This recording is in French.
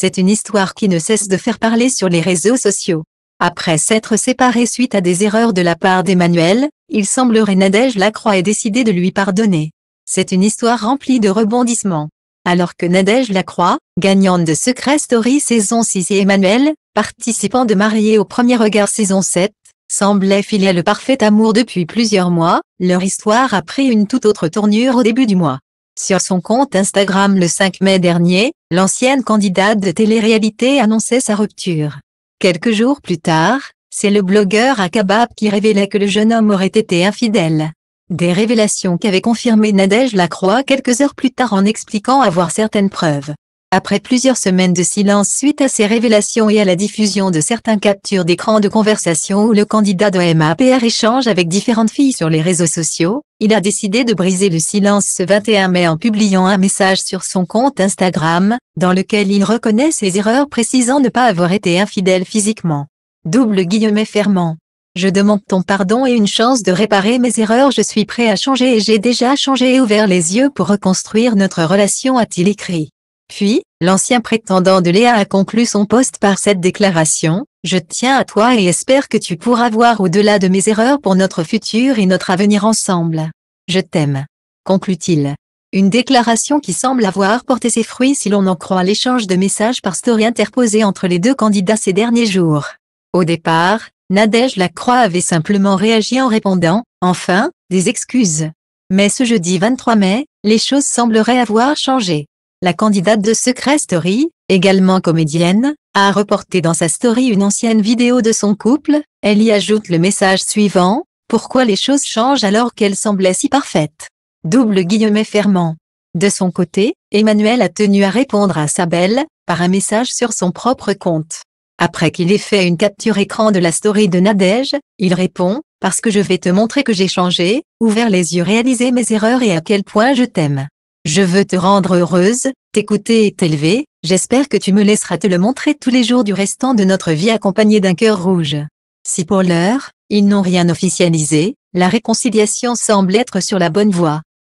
C'est une histoire qui ne cesse de faire parler sur les réseaux sociaux. Après s'être séparé suite à des erreurs de la part d'Emmanuel, il semblerait Nadège Lacroix ait décidé de lui pardonner. C'est une histoire remplie de rebondissements. Alors que Nadège Lacroix, gagnante de Secret Story saison 6 et Emmanuel, participant de Marié au premier regard saison 7, semblait filer le parfait amour depuis plusieurs mois, leur histoire a pris une toute autre tournure au début du mois. Sur son compte Instagram le 5 mai dernier, l'ancienne candidate de télé-réalité annonçait sa rupture. Quelques jours plus tard, c'est le blogueur Akabab qui révélait que le jeune homme aurait été infidèle. Des révélations qu'avait confirmé Nadège Lacroix quelques heures plus tard en expliquant avoir certaines preuves après plusieurs semaines de silence suite à ces révélations et à la diffusion de certains captures d'écran de conversation où le candidat de MAPR échange avec différentes filles sur les réseaux sociaux, il a décidé de briser le silence ce 21 mai en publiant un message sur son compte Instagram, dans lequel il reconnaît ses erreurs précisant ne pas avoir été infidèle physiquement. Double guillemet fermant. Je demande ton pardon et une chance de réparer mes erreurs. Je suis prêt à changer et j'ai déjà changé et ouvert les yeux pour reconstruire notre relation, a-t-il écrit. Puis, l'ancien prétendant de Léa a conclu son poste par cette déclaration, Je tiens à toi et espère que tu pourras voir au-delà de mes erreurs pour notre futur et notre avenir ensemble. Je t'aime. Conclut-il. Une déclaration qui semble avoir porté ses fruits si l'on en croit l'échange de messages par story interposé entre les deux candidats ces derniers jours. Au départ, Nadège Lacroix avait simplement réagi en répondant, enfin, des excuses. Mais ce jeudi 23 mai, les choses sembleraient avoir changé. La candidate de Secret Story, également comédienne, a reporté dans sa story une ancienne vidéo de son couple, elle y ajoute le message suivant, pourquoi les choses changent alors qu'elles semblaient si parfaites. Double guillemet fermant. De son côté, Emmanuel a tenu à répondre à sa belle, par un message sur son propre compte. Après qu'il ait fait une capture écran de la story de Nadège, il répond, parce que je vais te montrer que j'ai changé, ouvert les yeux réalisé mes erreurs et à quel point je t'aime. Je veux te rendre heureuse, T'écouter est élevé, j'espère que tu me laisseras te le montrer tous les jours du restant de notre vie accompagné d'un cœur rouge. Si pour l'heure, ils n'ont rien officialisé, la réconciliation semble être sur la bonne voie.